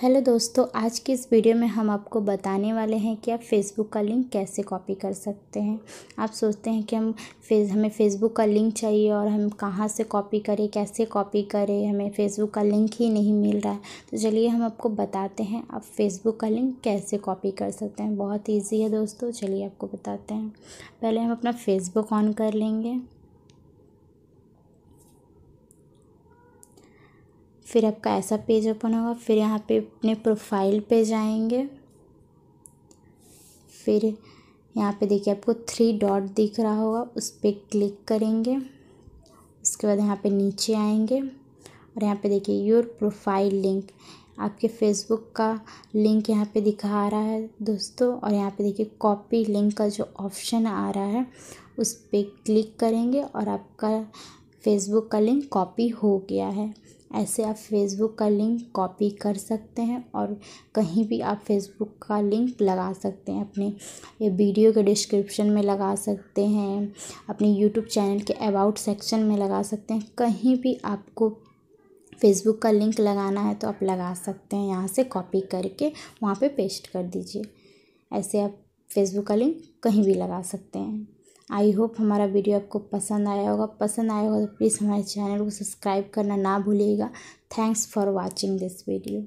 hello दोस्तों आज की इस वीडियो में हम आपको बताने वाले हैं कि आप फेसबुक का लिंक कैसे कॉपी कर सकते हैं आप सोचते हैं कि हम फेस हमें फेसबुक का लिंक चाहिए और हम कहाँ से कॉपी करें कैसे कॉपी करें हमें फेसबुक का लिंक ही नहीं मिल रहा है तो चलिए हम आपको बताते हैं आप फेसबुक का लिंक कैसे कॉपी कर सकते हैं बहुत ईजी है दोस्तों चलिए आपको बताते हैं पहले हम अपना फेसबुक ऑन कर लेंगे फिर आपका ऐसा पेज ओपन होगा फिर यहाँ पे अपने प्रोफाइल पे जाएंगे फिर यहाँ पे देखिए आपको थ्री डॉट दिख रहा होगा उस पर क्लिक करेंगे उसके बाद यहाँ पे नीचे आएंगे और यहाँ पे देखिए योर प्रोफाइल लिंक आपके फेसबुक का लिंक यहाँ पे दिखा रहा है दोस्तों और यहाँ पे देखिए कॉपी लिंक का जो ऑप्शन आ रहा है उस पर क्लिक करेंगे और आपका फेसबुक का लिंक कॉपी हो गया है ऐसे आप फ़ेसबुक का लिंक कॉपी कर सकते हैं और कहीं भी आप फ़ेसबुक का लिंक लगा सकते हैं अपने ये वीडियो के डिस्क्रिप्शन में लगा सकते हैं अपने यूट्यूब चैनल के अबाउट सेक्शन में लगा सकते हैं कहीं भी आपको फ़ेसबुक का लिंक लगाना है तो आप लगा सकते हैं यहाँ से कॉपी करके वहाँ पे पेस्ट कर दीजिए ऐसे आप फ़ेसबुक का लिंक कहीं भी लगा सकते हैं आई होप हमारा वीडियो आपको पसंद आया होगा पसंद आया होगा तो प्लीज़ हमारे चैनल को सब्सक्राइब करना ना भूलिएगा thanks for watching this video